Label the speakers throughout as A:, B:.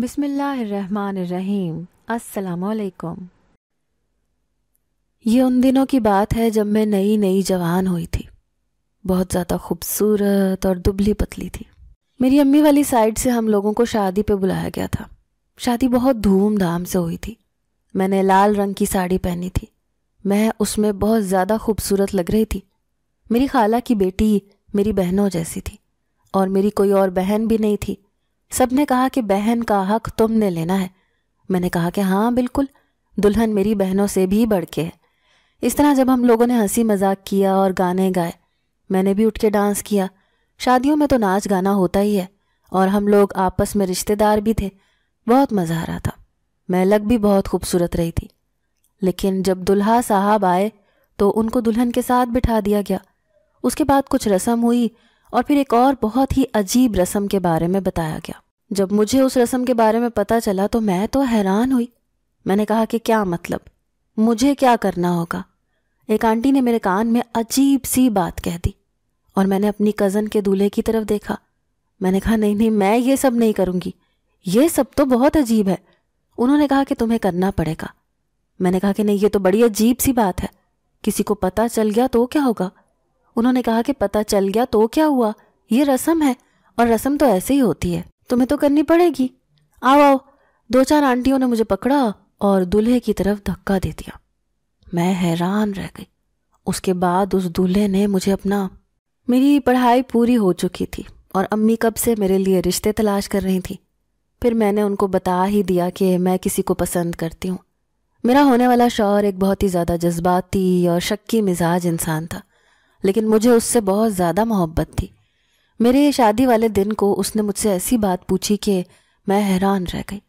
A: बिसमीम् असलकुम ये उन दिनों की बात है जब मैं नई नई जवान हुई थी बहुत ज़्यादा खूबसूरत और दुबली पतली थी मेरी अम्मी वाली साइड से हम लोगों को शादी पे बुलाया गया था शादी बहुत धूमधाम से हुई थी मैंने लाल रंग की साड़ी पहनी थी मैं उसमें बहुत ज़्यादा खूबसूरत लग रही थी मेरी खाला की बेटी मेरी बहनों जैसी थी और मेरी कोई और बहन भी नहीं थी सबने कहा कि बहन का हक तुमने लेना है मैंने कहा कि हाँ बिल्कुल दुल्हन मेरी बहनों से भी बढ़ के है इस तरह जब हम लोगों ने हंसी मजाक किया और गाने गाए मैंने भी उठ के डांस किया शादियों में तो नाच गाना होता ही है और हम लोग आपस में रिश्तेदार भी थे बहुत मज़ा आ रहा था मैं लग भी बहुत खूबसूरत रही थी लेकिन जब दुल्हा साहब आए तो उनको दुल्हन के साथ बिठा दिया गया उसके बाद कुछ रस्म हुई और फिर एक और बहुत ही अजीब रस्म के बारे में बताया गया जब मुझे उस रस्म के बारे में पता चला तो मैं तो हैरान हुई मैंने कहा कि क्या मतलब मुझे क्या करना होगा एक आंटी ने मेरे कान में अजीब सी बात कह दी और मैंने अपनी कज़न के दूल्हे की तरफ देखा मैंने कहा नहीं नहीं मैं ये सब नहीं करूंगी ये सब तो बहुत अजीब है उन्होंने कहा कि तुम्हें करना पड़ेगा मैंने कहा कि नहीं ये तो बड़ी अजीब सी बात है किसी को पता चल गया तो क्या होगा उन्होंने कहा कि पता चल गया तो क्या हुआ ये रस्म है और रस्म तो ऐसे ही होती है तुम्हें तो करनी पड़ेगी आओ आओ दो चार आंटियों ने मुझे पकड़ा और दूल्हे की तरफ धक्का दे दिया मैं हैरान रह गई उसके बाद उस दूल्हे ने मुझे अपना मेरी पढ़ाई पूरी हो चुकी थी और अम्मी कब से मेरे लिए रिश्ते तलाश कर रही थी फिर मैंने उनको बता ही दिया कि मैं किसी को पसंद करती हूँ मेरा होने वाला शौहर एक बहुत ही ज़्यादा जज्बाती और शक्की मिजाज इंसान था लेकिन मुझे उससे बहुत ज़्यादा मोहब्बत थी मेरे शादी वाले दिन को उसने मुझसे ऐसी बात पूछी कि मैं हैरान रह गई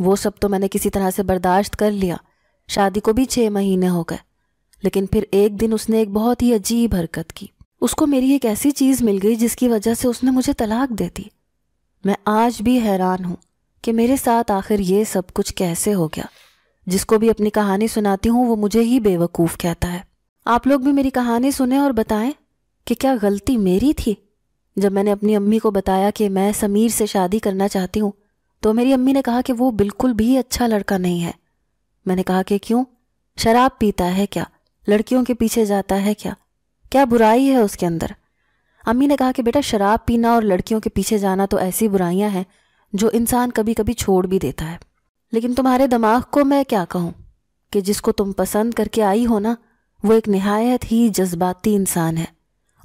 A: वो सब तो मैंने किसी तरह से बर्दाश्त कर लिया शादी को भी छः महीने हो गए लेकिन फिर एक दिन उसने एक बहुत ही अजीब हरकत की उसको मेरी एक ऐसी चीज़ मिल गई जिसकी वजह से उसने मुझे तलाक दे दी मैं आज भी हैरान हूँ कि मेरे साथ आखिर ये सब कुछ कैसे हो गया जिसको भी अपनी कहानी सुनाती हूँ वो मुझे ही बेवकूफ़ कहता है आप लोग भी मेरी कहानी सुने और बताएं कि क्या गलती मेरी थी जब मैंने अपनी अम्मी को बताया कि मैं समीर से शादी करना चाहती हूँ तो मेरी अम्मी ने कहा कि वो बिल्कुल भी अच्छा लड़का नहीं है मैंने कहा कि क्यों शराब पीता है क्या लड़कियों के पीछे जाता है क्या क्या बुराई है उसके अंदर अम्मी ने कहा कि बेटा शराब पीना और लड़कियों के पीछे जाना तो ऐसी बुराइयां हैं जो इंसान कभी कभी छोड़ भी देता है लेकिन तुम्हारे दिमाग को मैं क्या कहूँ कि जिसको तुम पसंद करके आई हो ना वो एक नहायत ही जज्बाती इंसान है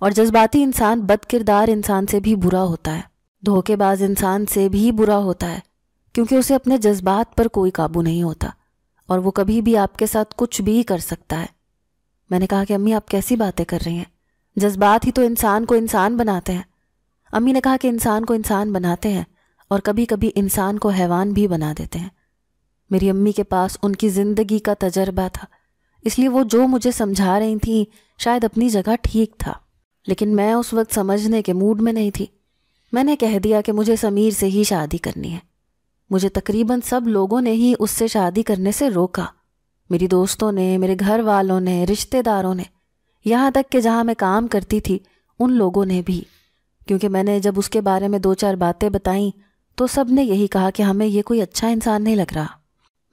A: और जज्बाती इंसान बद किरदार इंसान से भी बुरा होता है धोखेबाज इंसान से भी बुरा होता है क्योंकि उसे अपने जज्बात पर कोई काबू नहीं होता और वो कभी भी आपके साथ कुछ भी कर सकता है मैंने कहा कि अम्मी आप कैसी बातें कर रही हैं जज्बात ही तो इंसान को इंसान बनाते हैं अम्मी ने कहा कि इंसान को इंसान बनाते हैं और कभी कभी इंसान को हैवान भी बना देते हैं मेरी अम्मी के पास उनकी ज़िंदगी का तजर्बा था इसलिए वो जो मुझे समझा रही थी शायद अपनी जगह ठीक था लेकिन मैं उस वक्त समझने के मूड में नहीं थी मैंने कह दिया कि मुझे समीर से ही शादी करनी है मुझे तकरीबन सब लोगों ने ही उससे शादी करने से रोका मेरी दोस्तों ने मेरे घर वालों ने रिश्तेदारों ने यहाँ तक कि जहाँ मैं काम करती थी उन लोगों ने भी क्योंकि मैंने जब उसके बारे में दो चार बातें बताईं तो सब ने यही कहा कि हमें ये कोई अच्छा इंसान नहीं लग रहा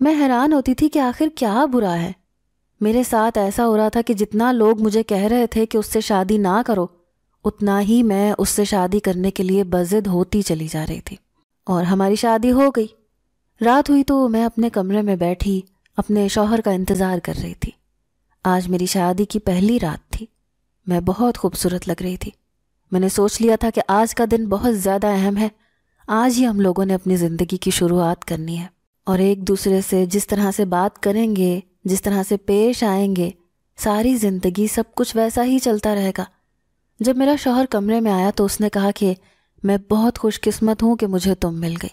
A: मैं हैरान होती थी कि आखिर क्या बुरा है मेरे साथ ऐसा हो रहा था कि जितना लोग मुझे कह रहे थे कि उससे शादी ना करो उतना ही मैं उससे शादी करने के लिए बजिद होती चली जा रही थी और हमारी शादी हो गई रात हुई तो मैं अपने कमरे में बैठी अपने शौहर का इंतज़ार कर रही थी आज मेरी शादी की पहली रात थी मैं बहुत खूबसूरत लग रही थी मैंने सोच लिया था कि आज का दिन बहुत ज़्यादा अहम है आज ही हम लोगों ने अपनी ज़िंदगी की शुरुआत करनी है और एक दूसरे से जिस तरह से बात करेंगे जिस तरह से पेश आएंगे सारी जिंदगी सब कुछ वैसा ही चलता रहेगा जब मेरा शोहर कमरे में आया तो उसने कहा कि मैं बहुत खुशकिस्मत हूँ कि मुझे तुम मिल गई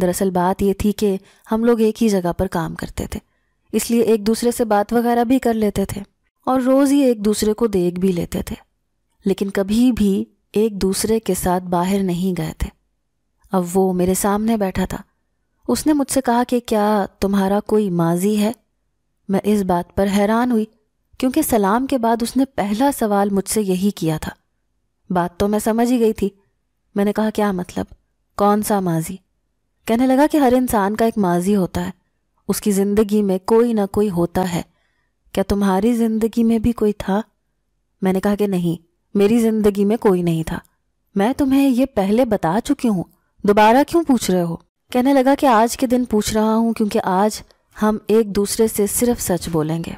A: दरअसल बात यह थी कि हम लोग एक ही जगह पर काम करते थे इसलिए एक दूसरे से बात वगैरह भी कर लेते थे और रोज़ ही एक दूसरे को देख भी लेते थे लेकिन कभी भी एक दूसरे के साथ बाहर नहीं गए थे अब वो मेरे सामने बैठा था उसने मुझसे कहा कि क्या तुम्हारा कोई माजी है मैं इस बात पर हैरान हुई क्योंकि सलाम के बाद उसने पहला सवाल मुझसे यही किया था बात तो मैं समझ ही गई थी मैंने कहा क्या मतलब कौन सा माजी कहने लगा कि हर इंसान का एक माजी होता है उसकी ज़िंदगी में कोई ना कोई होता है क्या तुम्हारी ज़िंदगी में भी कोई था मैंने कहा कि नहीं मेरी ज़िंदगी में कोई नहीं था मैं तुम्हें ये पहले बता चुकी हूं दोबारा क्यों पूछ रहे हो कहने लगा कि आज के दिन पूछ रहा हूं क्योंकि आज हम एक दूसरे से सिर्फ सच बोलेंगे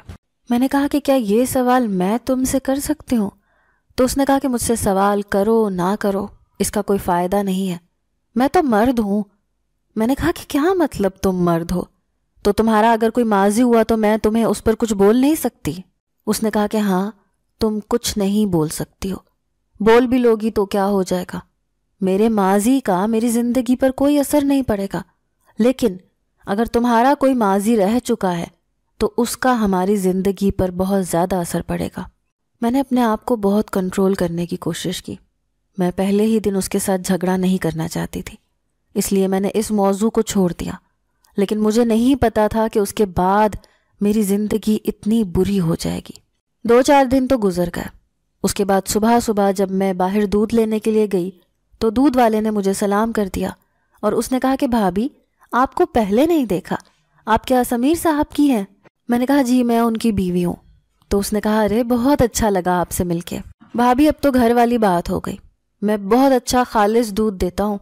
A: मैंने कहा कि क्या ये सवाल मैं तुमसे कर सकती हूँ तो उसने कहा कि मुझसे सवाल करो ना करो इसका कोई फ़ायदा नहीं है मैं तो मर्द हूं मैंने कहा कि क्या मतलब तुम मर्द हो तो तुम्हारा अगर कोई माजी हुआ तो मैं तुम्हें उस पर कुछ बोल नहीं सकती उसने कहा कि हाँ तुम कुछ नहीं बोल सकती हो बोल भी लोगी तो क्या हो जाएगा मेरे माजी का मेरी ज़िंदगी पर कोई असर नहीं पड़ेगा लेकिन अगर तुम्हारा कोई माजी रह चुका है तो उसका हमारी ज़िंदगी पर बहुत ज़्यादा असर पड़ेगा मैंने अपने आप को बहुत कंट्रोल करने की कोशिश की मैं पहले ही दिन उसके साथ झगड़ा नहीं करना चाहती थी इसलिए मैंने इस मौजू को छोड़ दिया लेकिन मुझे नहीं पता था कि उसके बाद मेरी ज़िंदगी इतनी बुरी हो जाएगी दो चार दिन तो गुजर गए उसके बाद सुबह सुबह जब मैं बाहर दूध लेने के लिए गई तो दूध वाले ने मुझे सलाम कर दिया और उसने कहा कि भाभी आपको पहले नहीं देखा आप क्या समीर साहब की हैं मैंने कहा जी मैं उनकी बीवी हूँ तो उसने कहा अरे बहुत अच्छा लगा आपसे मिलके भाभी अब तो घर वाली बात हो गई मैं बहुत अच्छा खालिश दूध देता हूँ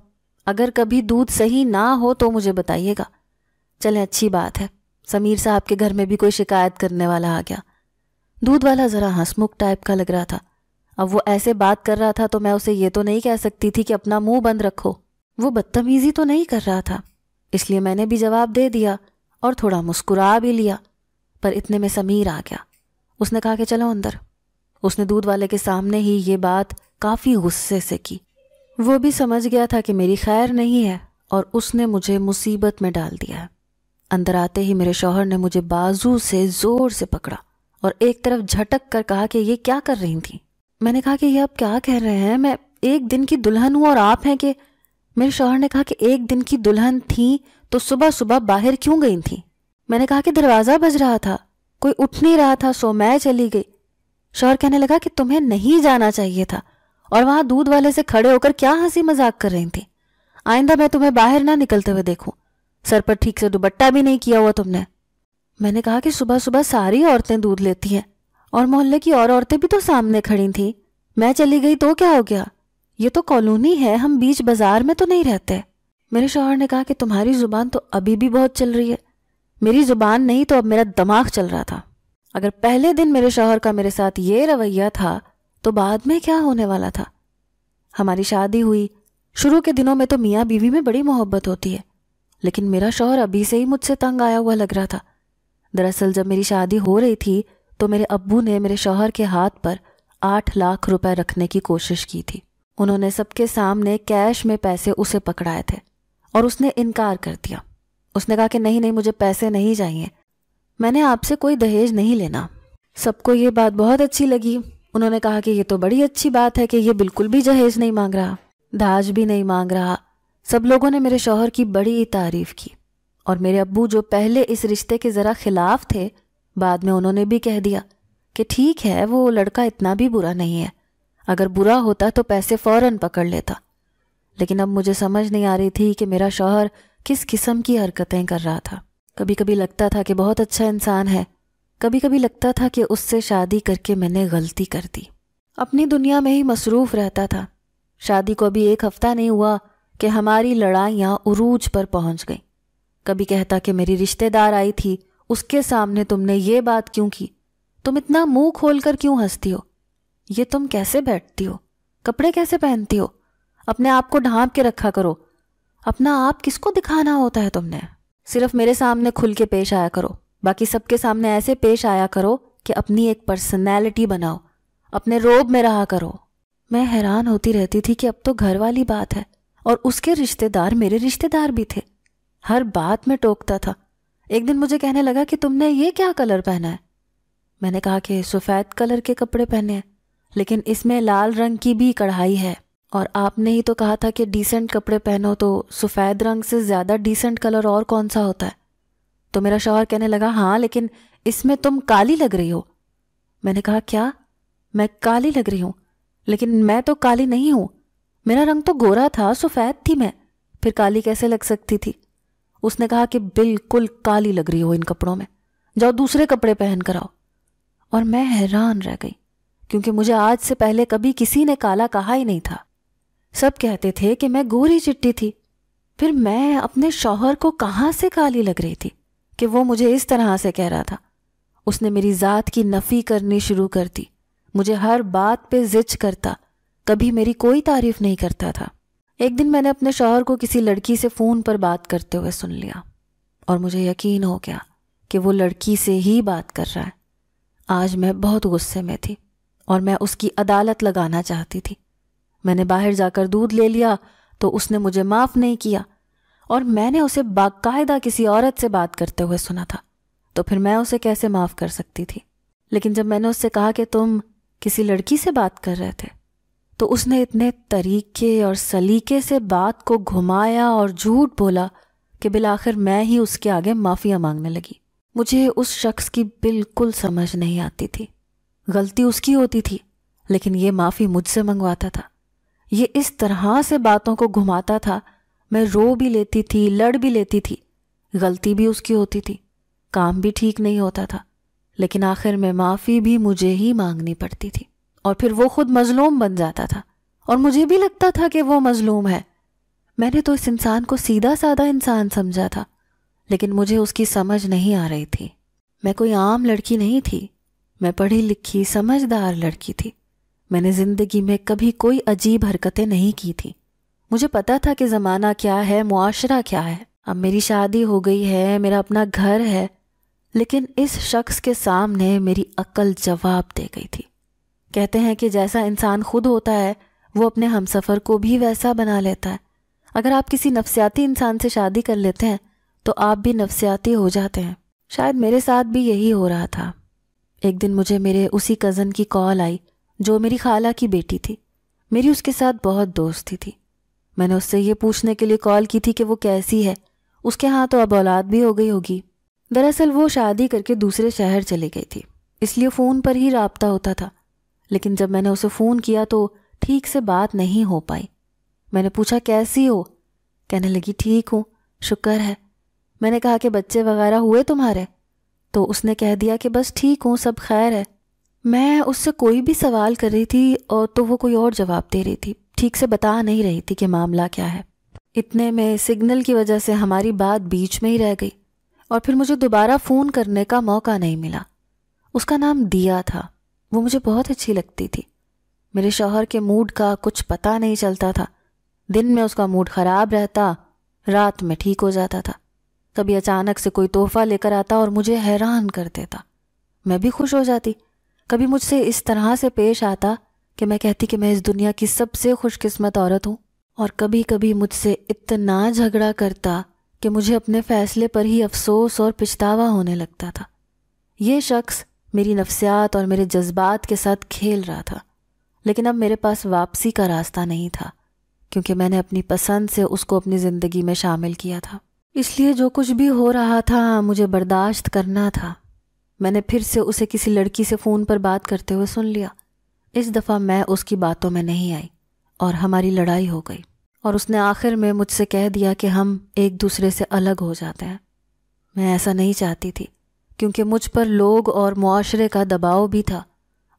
A: अगर कभी दूध सही ना हो तो मुझे बताइएगा चले अच्छी बात है समीर साहब के घर में भी कोई शिकायत करने वाला आ गया दूध वाला ज़रा हंसमुख टाइप का लग रहा था अब वो ऐसे बात कर रहा था तो मैं उसे ये तो नहीं कह सकती थी कि अपना मुंह बंद रखो वो बदतमीजी तो नहीं कर रहा था इसलिए मैंने भी जवाब दे दिया और थोड़ा मुस्कुरा भी लिया पर इतने में समीर आ गया उसने कहा कि चलो अंदर उसने दूध वाले के सामने ही ये बात काफ़ी गुस्से से की वो भी समझ गया था कि मेरी खैर नहीं है और उसने मुझे मुसीबत में डाल दिया है अंदर आते ही मेरे शौहर ने मुझे बाजू से ज़ोर से पकड़ा और एक तरफ झटक कर कहा कि ये क्या कर रही थी मैंने कहा कि ये आप क्या कह रहे हैं मैं एक दिन की दुल्हन हूँ और आप हैं कि मेरे शोहर ने कहा कि एक दिन की दुल्हन थी तो सुबह सुबह बाहर क्यों गई थी मैंने कहा कि दरवाज़ा बज रहा था कोई उठ नहीं रहा था सो मैं चली गई शोहर कहने लगा कि तुम्हें नहीं जाना चाहिए था और वहां दूध वाले से खड़े होकर क्या हंसी मजाक कर रही थी आइंदा मैं तुम्हें बाहर ना निकलते हुए देखूं सर पर ठीक से दुबट्टा भी नहीं किया हुआ तुमने मैंने कहा कि सुबह सुबह सारी औरतें दूध लेती हैं और मोहल्ले की और औरतें भी तो सामने खड़ी थी मैं चली गई तो क्या हो गया ये तो कॉलोनी है हम बीच बाजार में तो नहीं रहते मेरे शोहर ने कहा कि तुम्हारी जुबान तो अभी भी बहुत चल रही है मेरी जुबान नहीं तो अब मेरा दिमाग चल रहा था अगर पहले दिन मेरे शोहर का मेरे साथ ये रवैया था तो बाद में क्या होने वाला था हमारी शादी हुई शुरू के दिनों में तो मियाँ बीवी में बड़ी मोहब्बत होती है लेकिन मेरा शोहर अभी से ही मुझसे तंग आया हुआ लग रहा था दरअसल जब मेरी शादी हो रही थी तो मेरे अब्बू ने मेरे शोहर के हाथ पर आठ लाख रुपए रखने की कोशिश की थी उन्होंने सबके सामने कैश में पैसे उसे पकड़ाए थे और उसने इनकार कर दिया उसने कहा कि नहीं नहीं मुझे पैसे नहीं चाहिए मैंने आपसे कोई दहेज नहीं लेना सबको ये बात बहुत अच्छी लगी उन्होंने कहा कि ये तो बड़ी अच्छी बात है कि ये बिल्कुल भी जहेज नहीं मांग रहा दाज भी नहीं मांग रहा सब लोगों ने मेरे शौहर की बड़ी तारीफ की और मेरे अब्बू जो पहले इस रिश्ते के ज़रा खिलाफ थे बाद में उन्होंने भी कह दिया कि ठीक है वो लड़का इतना भी बुरा नहीं है अगर बुरा होता तो पैसे फौरन पकड़ लेता लेकिन अब मुझे समझ नहीं आ रही थी कि मेरा शौहर किस किस्म की हरकतें कर रहा था कभी कभी लगता था कि बहुत अच्छा इंसान है कभी कभी लगता था कि उससे शादी करके मैंने गलती कर दी अपनी दुनिया में ही मसरूफ़ रहता था शादी को अभी एक हफ्ता नहीं हुआ कि हमारी लड़ाइयाँ उरूज पर पहुंच गई कभी कहता कि मेरी रिश्तेदार आई थी उसके सामने तुमने ये बात क्यों की तुम इतना मुंह खोल कर क्यों हंसती हो ये तुम कैसे बैठती हो कपड़े कैसे पहनती हो अपने आप को ढांप के रखा करो अपना आप किसको दिखाना होता है तुमने सिर्फ मेरे सामने खुल के पेश आया करो बाकी सबके सामने ऐसे पेश आया करो कि अपनी एक पर्सनैलिटी बनाओ अपने रोब में रहा करो मैं हैरान होती रहती थी कि अब तो घर वाली बात है और उसके रिश्तेदार मेरे रिश्तेदार भी थे हर बात में टोकता था एक दिन मुझे कहने लगा कि तुमने ये क्या कलर पहना है मैंने कहा कि सफ़ेद कलर के कपड़े पहने हैं लेकिन इसमें लाल रंग की भी कढ़ाई है और आपने ही तो कहा था कि डिसेंट कपड़े पहनो तो सफ़ेद रंग से ज़्यादा डिसेंट कलर और कौन सा होता है तो मेरा शौहर कहने लगा हाँ लेकिन इसमें तुम काली लग रही हो मैंने कहा क्या मैं काली लग रही हूँ लेकिन मैं तो काली नहीं हूँ मेरा रंग तो गोरा था सफ़ेद थी मैं फिर काली कैसे लग सकती थी उसने कहा कि बिल्कुल काली लग रही हो इन कपड़ों में जाओ दूसरे कपड़े पहन कर आओ और मैं हैरान रह गई क्योंकि मुझे आज से पहले कभी किसी ने काला कहा ही नहीं था सब कहते थे कि मैं गोरी चिट्टी थी फिर मैं अपने शौहर को कहाँ से काली लग रही थी कि वो मुझे इस तरह से कह रहा था उसने मेरी ज़ात की नफ़ी करनी शुरू कर दी मुझे हर बात पे जिच करता कभी मेरी कोई तारीफ नहीं करता था एक दिन मैंने अपने शौहर को किसी लड़की से फ़ोन पर बात करते हुए सुन लिया और मुझे यकीन हो गया कि वो लड़की से ही बात कर रहा है आज मैं बहुत गुस्से में थी और मैं उसकी अदालत लगाना चाहती थी मैंने बाहर जाकर दूध ले लिया तो उसने मुझे माफ़ नहीं किया और मैंने उसे बाकायदा किसी औरत से बात करते हुए सुना था तो फिर मैं उसे कैसे माफ़ कर सकती थी लेकिन जब मैंने उससे कहा कि तुम किसी लड़की से बात कर रहे थे तो उसने इतने तरीके और सलीके से बात को घुमाया और झूठ बोला कि बिल मैं ही उसके आगे माफ़िया मांगने लगी मुझे उस शख्स की बिल्कुल समझ नहीं आती थी गलती उसकी होती थी लेकिन ये माफ़ी मुझसे मंगवाता था ये इस तरह से बातों को घुमाता था मैं रो भी लेती थी लड़ भी लेती थी गलती भी उसकी होती थी काम भी ठीक नहीं होता था लेकिन आखिर में माफ़ी भी मुझे ही मांगनी पड़ती थी और फिर वो खुद मजलूम बन जाता था और मुझे भी लगता था कि वो मजलूम है मैंने तो इस इंसान को सीधा साधा इंसान समझा था लेकिन मुझे उसकी समझ नहीं आ रही थी मैं कोई आम लड़की नहीं थी मैं पढ़ी लिखी समझदार लड़की थी मैंने ज़िंदगी में कभी कोई अजीब हरकतें नहीं की थी मुझे पता था कि ज़माना क्या है मुआशरा क्या है अब मेरी शादी हो गई है मेरा अपना घर है लेकिन इस शख्स के सामने मेरी अक्ल जवाब दे गई थी कहते हैं कि जैसा इंसान खुद होता है वो अपने हमसफ़र को भी वैसा बना लेता है अगर आप किसी नफसियाती इंसान से शादी कर लेते हैं तो आप भी नफसियाती हो जाते हैं शायद मेरे साथ भी यही हो रहा था एक दिन मुझे मेरे उसी कज़न की कॉल आई जो मेरी खाला की बेटी थी मेरी उसके साथ बहुत दोस्ती थी मैंने उससे ये पूछने के लिए कॉल की थी कि वो कैसी है उसके यहाँ तो अब औलाद भी हो गई होगी दरअसल वो शादी करके दूसरे शहर चली गई थी इसलिए फ़ोन पर ही रबता होता था लेकिन जब मैंने उसे फ़ोन किया तो ठीक से बात नहीं हो पाई मैंने पूछा कैसी हो कहने लगी ठीक हूँ शुक्र है मैंने कहा कि बच्चे वगैरह हुए तुम्हारे तो उसने कह दिया कि बस ठीक हूँ सब खैर है मैं उससे कोई भी सवाल कर रही थी और तो वो कोई और जवाब दे रही थी ठीक से बता नहीं रही थी कि मामला क्या है इतने में सिग्नल की वजह से हमारी बात बीच में ही रह गई और फिर मुझे दोबारा फ़ोन करने का मौका नहीं मिला उसका नाम दिया था वो मुझे बहुत अच्छी लगती थी मेरे शौहर के मूड का कुछ पता नहीं चलता था दिन में उसका मूड ख़राब रहता रात में ठीक हो जाता था कभी अचानक से कोई तोहफा लेकर आता और मुझे हैरान कर देता मैं भी खुश हो जाती कभी मुझसे इस तरह से पेश आता कि मैं कहती कि मैं इस दुनिया की सबसे खुशकिस्मत औरत हूँ और कभी कभी मुझसे इतना झगड़ा करता कि मुझे अपने फैसले पर ही अफसोस और पछतावा होने लगता था ये शख्स मेरी नफ्सियात और मेरे जज्बात के साथ खेल रहा था लेकिन अब मेरे पास वापसी का रास्ता नहीं था क्योंकि मैंने अपनी पसंद से उसको अपनी ज़िंदगी में शामिल किया था इसलिए जो कुछ भी हो रहा था मुझे बर्दाश्त करना था मैंने फिर से उसे किसी लड़की से फ़ोन पर बात करते हुए सुन लिया इस दफ़ा मैं उसकी बातों में नहीं आई और हमारी लड़ाई हो गई और उसने आखिर में मुझसे कह दिया कि हम एक दूसरे से अलग हो जाते हैं मैं ऐसा नहीं चाहती थी क्योंकि मुझ पर लोग और मुआरे का दबाव भी था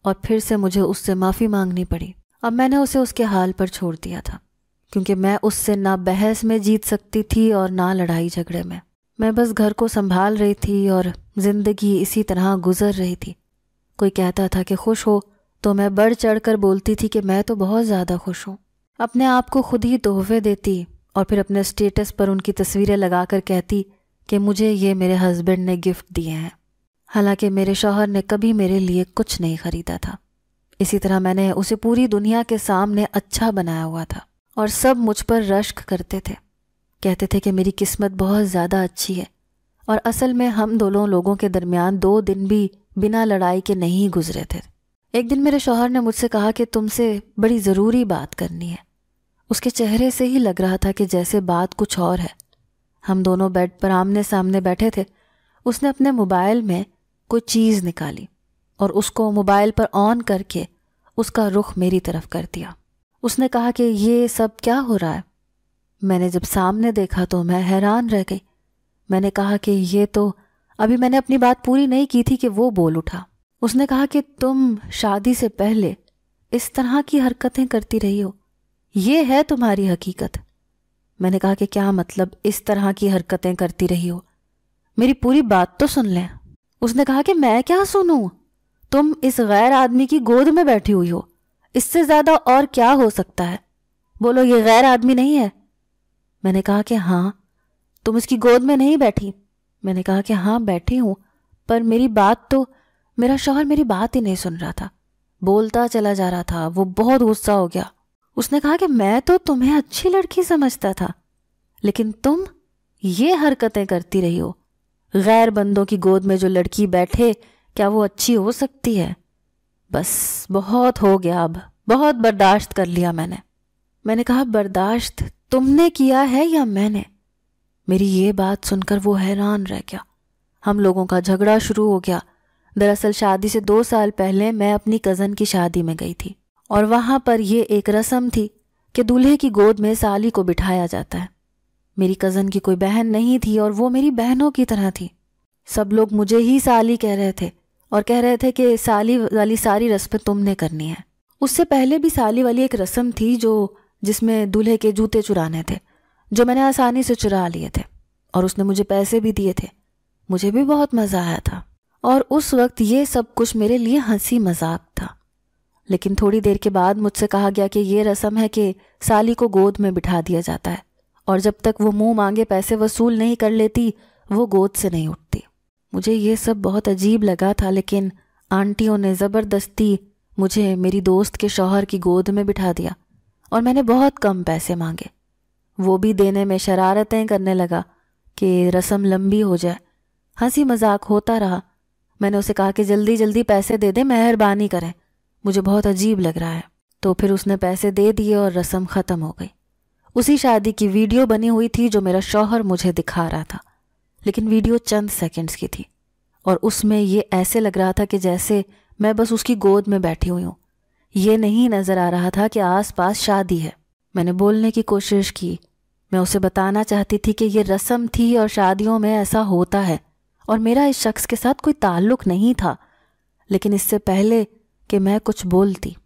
A: और फिर से मुझे उससे माफ़ी मांगनी पड़ी अब मैंने उसे उसके हाल पर छोड़ दिया था क्योंकि मैं उससे ना बहस में जीत सकती थी और ना लड़ाई झगड़े में मैं बस घर को संभाल रही थी और ज़िंदगी इसी तरह गुजर रही थी कोई कहता था कि खुश हो तो मैं बढ़ चढ़ कर बोलती थी कि मैं तो बहुत ज़्यादा खुश हूँ अपने आप को खुद ही तोहफे देती और फिर अपने स्टेटस पर उनकी तस्वीरें लगा कर कहती कि मुझे ये मेरे हस्बैंड ने गिफ्ट दिए हैं हालांकि मेरे शोहर ने कभी मेरे लिए कुछ नहीं ख़रीदा था इसी तरह मैंने उसे पूरी दुनिया के सामने अच्छा बनाया हुआ था और सब मुझ पर रश्क करते थे कहते थे कि मेरी किस्मत बहुत ज़्यादा अच्छी है और असल में हम दोनों लोगों के दरमियान दो दिन भी बिना लड़ाई के नहीं गुजरे थे एक दिन मेरे शोहर ने मुझसे कहा कि तुमसे बड़ी ज़रूरी बात करनी है उसके चेहरे से ही लग रहा था कि जैसे बात कुछ और है हम दोनों बेड पर आमने सामने बैठे थे उसने अपने मोबाइल में कोई चीज़ निकाली और उसको मोबाइल पर ऑन करके उसका रुख मेरी तरफ कर दिया उसने कहा कि ये सब क्या हो रहा है मैंने जब सामने देखा तो मैं हैरान रह गई मैंने कहा कि ये तो अभी मैंने अपनी बात पूरी नहीं की थी कि वो बोल उठा उसने कहा कि तुम शादी से पहले इस तरह की हरकतें करती रही हो ये है तुम्हारी हकीकत मैंने कहा कि क्या मतलब इस तरह की हरकतें करती रही हो मेरी पूरी बात तो सुन लें उसने कहा कि मैं क्या सुनूं तुम इस गैर आदमी की गोद में बैठी हुई हो इससे ज्यादा और क्या हो सकता है बोलो ये गैर आदमी नहीं है मैंने कहा कि हाँ तुम इसकी गोद में नहीं बैठी मैंने कहा कि हाँ बैठी हूं पर मेरी बात तो मेरा शौहर मेरी बात ही नहीं सुन रहा था बोलता चला जा रहा था वो बहुत गुस्सा हो गया उसने कहा कि मैं तो तुम्हें अच्छी लड़की समझता था लेकिन तुम ये हरकतें करती रही हो गैर बंदों की गोद में जो लड़की बैठे क्या वो अच्छी हो सकती है बस बहुत हो गया अब बहुत बर्दाश्त कर लिया मैंने मैंने कहा बर्दाश्त तुमने किया है या मैंने मेरी ये बात सुनकर वो हैरान रह गया हम लोगों का झगड़ा शुरू हो गया दरअसल शादी से दो साल पहले मैं अपनी कज़न की शादी में गई थी और वहां पर यह एक रस्म थी कि दूल्हे की गोद में साली को बिठाया जाता है मेरी कज़न की कोई बहन नहीं थी और वो मेरी बहनों की तरह थी सब लोग मुझे ही साली कह रहे थे और कह रहे थे कि साली वाली सारी रस्में तुमने करनी है उससे पहले भी साली वाली एक रस्म थी जो जिसमें दूल्हे के जूते चुराने थे जो मैंने आसानी से चुरा लिए थे और उसने मुझे पैसे भी दिए थे मुझे भी बहुत मज़ा आया था और उस वक्त ये सब कुछ मेरे लिए हंसी मजाक था लेकिन थोड़ी देर के बाद मुझसे कहा गया कि ये रस्म है कि साली को गोद में बिठा दिया जाता है और जब तक वो मुंह मांगे पैसे वसूल नहीं कर लेती वो गोद से नहीं उठती मुझे ये सब बहुत अजीब लगा था लेकिन आंटियों ने ज़बरदस्ती मुझे मेरी दोस्त के शौहर की गोद में बिठा दिया और मैंने बहुत कम पैसे मांगे वो भी देने में शरारतें करने लगा कि रस्म लंबी हो जाए हंसी मजाक होता रहा मैंने उसे कहा कि जल्दी जल्दी पैसे दे दे मेहरबानी करें मुझे बहुत अजीब लग रहा है तो फिर उसने पैसे दे दिए और रस्म ख़त्म हो गई उसी शादी की वीडियो बनी हुई थी जो मेरा शौहर मुझे दिखा रहा था लेकिन वीडियो चंद सेकंड्स की थी और उसमें ये ऐसे लग रहा था कि जैसे मैं बस उसकी गोद में बैठी हुई हूँ ये नहीं नज़र आ रहा था कि आसपास शादी है मैंने बोलने की कोशिश की मैं उसे बताना चाहती थी कि यह रस्म थी और शादियों में ऐसा होता है और मेरा इस शख्स के साथ कोई ताल्लुक नहीं था लेकिन इससे पहले कि मैं कुछ बोलती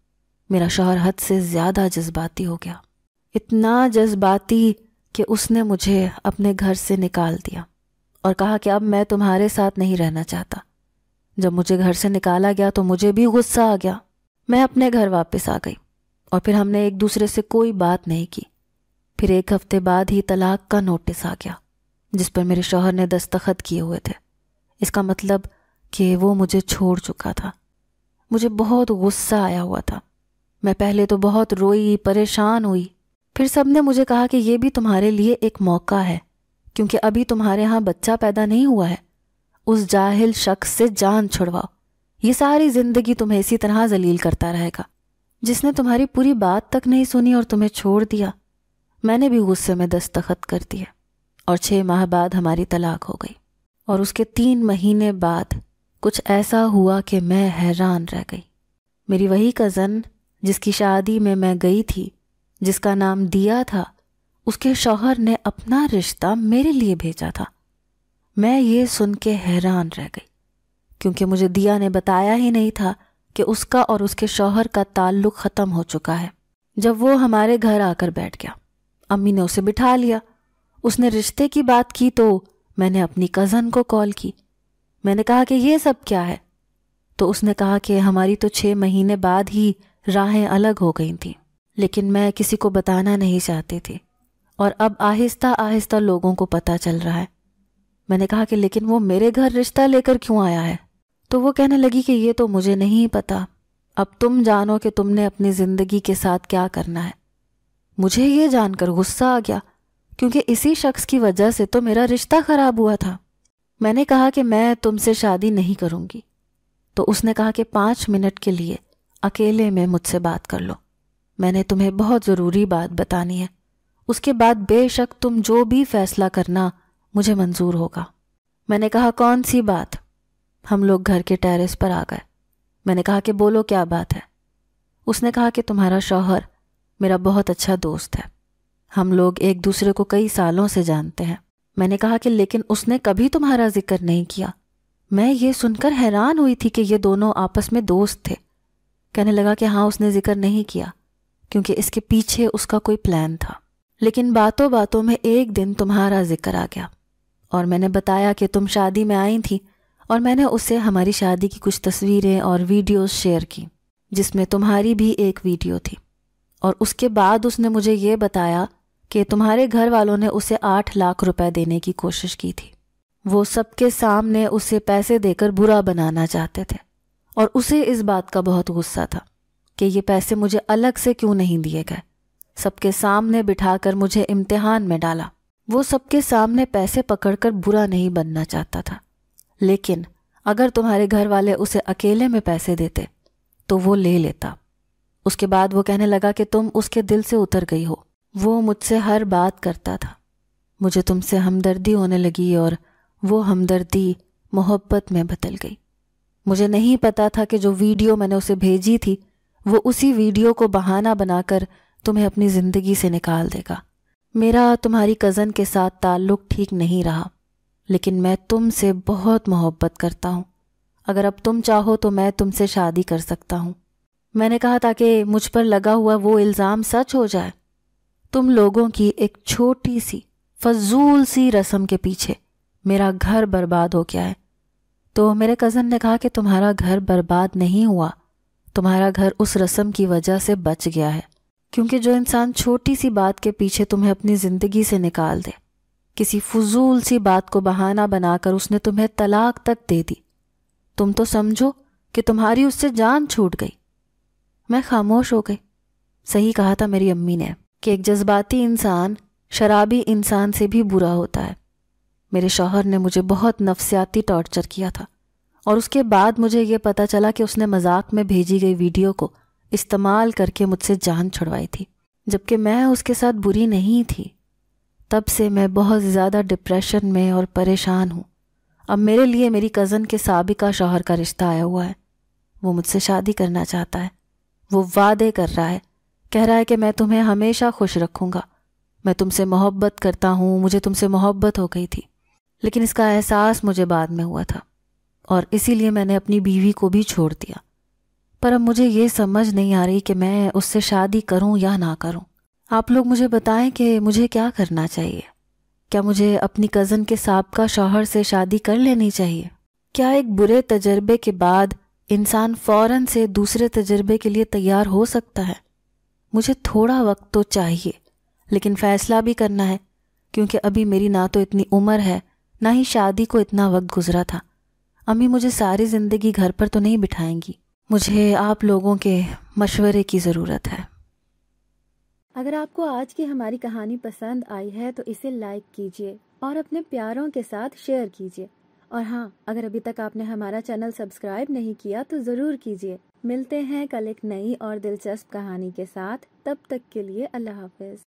A: मेरा शोहर हद से ज़्यादा जज्बाती हो गया इतना जज्बाती कि उसने मुझे अपने घर से निकाल दिया और कहा कि अब मैं तुम्हारे साथ नहीं रहना चाहता जब मुझे घर से निकाला गया तो मुझे भी गुस्सा आ गया मैं अपने घर वापस आ गई और फिर हमने एक दूसरे से कोई बात नहीं की फिर एक हफ्ते बाद ही तलाक का नोटिस आ गया जिस पर मेरे शोहर ने दस्तखत किए हुए थे इसका मतलब कि वो मुझे छोड़ चुका था मुझे बहुत गुस्सा आया हुआ था मैं पहले तो बहुत रोई परेशान हुई फिर सबने मुझे कहा कि ये भी तुम्हारे लिए एक मौका है क्योंकि अभी तुम्हारे यहाँ बच्चा पैदा नहीं हुआ है उस जाहिल शख्स से जान छुड़वाओ ये सारी जिंदगी तुम्हें इसी तरह जलील करता रहेगा जिसने तुम्हारी पूरी बात तक नहीं सुनी और तुम्हें छोड़ दिया मैंने भी गुस्से में दस्तखत कर दिया और छः माह बाद हमारी तलाक हो गई और उसके तीन महीने बाद कुछ ऐसा हुआ कि मैं हैरान रह गई मेरी वही कज़न जिसकी शादी में मैं गई थी जिसका नाम दिया था उसके शौहर ने अपना रिश्ता मेरे लिए भेजा था मैं ये सुन के हैरान रह गई क्योंकि मुझे दिया ने बताया ही नहीं था कि उसका और उसके शौहर का ताल्लुक ख़त्म हो चुका है जब वो हमारे घर आकर बैठ गया अम्मी ने उसे बिठा लिया उसने रिश्ते की बात की तो मैंने अपनी कज़न को कॉल की मैंने कहा कि ये सब क्या है तो उसने कहा कि हमारी तो छः महीने बाद ही राहें अलग हो गई थी लेकिन मैं किसी को बताना नहीं चाहती थी और अब आहिस्ता आहिस्ता लोगों को पता चल रहा है मैंने कहा कि लेकिन वो मेरे घर रिश्ता लेकर क्यों आया है तो वो कहने लगी कि ये तो मुझे नहीं पता अब तुम जानो कि तुमने अपनी ज़िंदगी के साथ क्या करना है मुझे ये जानकर गुस्सा आ गया क्योंकि इसी शख्स की वजह से तो मेरा रिश्ता ख़राब हुआ था मैंने कहा कि मैं तुमसे शादी नहीं करूंगी तो उसने कहा कि पांच मिनट के लिए अकेले में मुझसे बात कर लो मैंने तुम्हें बहुत ज़रूरी बात बतानी है उसके बाद बेशक तुम जो भी फैसला करना मुझे मंजूर होगा मैंने कहा कौन सी बात हम लोग घर के टेरेस पर आ गए मैंने कहा कि बोलो क्या बात है उसने कहा कि तुम्हारा शौहर मेरा बहुत अच्छा दोस्त है हम लोग एक दूसरे को कई सालों से जानते हैं मैंने कहा कि लेकिन उसने कभी तुम्हारा जिक्र नहीं किया मैं ये सुनकर हैरान हुई थी कि ये दोनों आपस में दोस्त थे कहने लगा कि हाँ उसने जिक्र नहीं किया क्योंकि इसके पीछे उसका कोई प्लान था लेकिन बातों बातों में एक दिन तुम्हारा जिक्र आ गया और मैंने बताया कि तुम शादी में आई थी और मैंने उससे हमारी शादी की कुछ तस्वीरें और वीडियोस शेयर की जिसमें तुम्हारी भी एक वीडियो थी और उसके बाद उसने मुझे ये बताया कि तुम्हारे घर वालों ने उसे आठ लाख रुपए देने की कोशिश की थी वो सबके सामने उसे पैसे देकर बुरा बनाना चाहते थे और उसे इस बात का बहुत गुस्सा था कि ये पैसे मुझे अलग से क्यों नहीं दिए गए सबके सामने बिठाकर मुझे इम्तिहान में डाला वो सबके सामने पैसे पकड़कर बुरा नहीं बनना चाहता था लेकिन अगर तुम्हारे घर वाले उसे अकेले में पैसे देते तो वो ले लेता उसके बाद वो कहने लगा कि तुम उसके दिल से उतर गई हो वो मुझसे हर बात करता था मुझे तुमसे हमदर्दी होने लगी और वो हमदर्दी मोहब्बत में बदल गई मुझे नहीं पता था कि जो वीडियो मैंने उसे भेजी थी वो उसी वीडियो को बहाना बनाकर तुम्हें अपनी ज़िंदगी से निकाल देगा मेरा तुम्हारी कज़न के साथ ताल्लुक़ ठीक नहीं रहा लेकिन मैं तुमसे बहुत मोहब्बत करता हूँ अगर अब तुम चाहो तो मैं तुमसे शादी कर सकता हूँ मैंने कहा ताकि मुझ पर लगा हुआ वो इल्ज़ाम सच हो जाए तुम लोगों की एक छोटी सी फजूल सी रस्म के पीछे मेरा घर बर्बाद हो गया है तो मेरे कज़न ने कहा कि तुम्हारा घर बर्बाद नहीं हुआ तुम्हारा घर उस रस्म की वजह से बच गया है क्योंकि जो इंसान छोटी सी बात के पीछे तुम्हें अपनी ज़िंदगी से निकाल दे किसी फजूल सी बात को बहाना बनाकर उसने तुम्हें तलाक तक दे दी तुम तो समझो कि तुम्हारी उससे जान छूट गई मैं खामोश हो गई सही कहा था मेरी अम्मी ने कि एक जज्बाती इंसान शराबी इंसान से भी बुरा होता है मेरे शौहर ने मुझे बहुत नफसियाती टॉर्चर किया था और उसके बाद मुझे ये पता चला कि उसने मजाक में भेजी गई वीडियो को इस्तेमाल करके मुझसे जान छुड़वाई थी जबकि मैं उसके साथ बुरी नहीं थी तब से मैं बहुत ज़्यादा डिप्रेशन में और परेशान हूँ अब मेरे लिए मेरी कज़न के सबका शोहर का रिश्ता आया हुआ है वो मुझसे शादी करना चाहता है वो वादे कर रहा है कह रहा है कि मैं तुम्हें हमेशा खुश रखूँगा मैं तुमसे मोहब्बत करता हूँ मुझे तुमसे मोहब्बत हो गई थी लेकिन इसका एहसास मुझे बाद में हुआ था और इसीलिए मैंने अपनी बीवी को भी छोड़ दिया पर अब मुझे ये समझ नहीं आ रही कि मैं उससे शादी करूं या ना करूं आप लोग मुझे बताएं कि मुझे क्या करना चाहिए क्या मुझे अपनी कज़न के सबका शौहर से शादी कर लेनी चाहिए क्या एक बुरे तजर्बे के बाद इंसान फ़ौर से दूसरे तजर्बे के लिए तैयार हो सकता है मुझे थोड़ा वक्त तो चाहिए लेकिन फ़ैसला भी करना है क्योंकि अभी मेरी ना तो इतनी उम्र है ना ही शादी को इतना वक्त गुजरा था अम्मी मुझे सारी ज़िंदगी घर पर तो नहीं बिठाएंगी मुझे आप लोगों के मशवरे की ज़रूरत है अगर आपको आज की हमारी कहानी पसंद आई है तो इसे लाइक कीजिए और अपने प्यारों के साथ शेयर कीजिए और हाँ अगर अभी तक आपने हमारा चैनल सब्सक्राइब नहीं किया तो ज़रूर कीजिए मिलते हैं कल एक नई और दिलचस्प कहानी के साथ तब तक के लिए अल्लाह हाफिज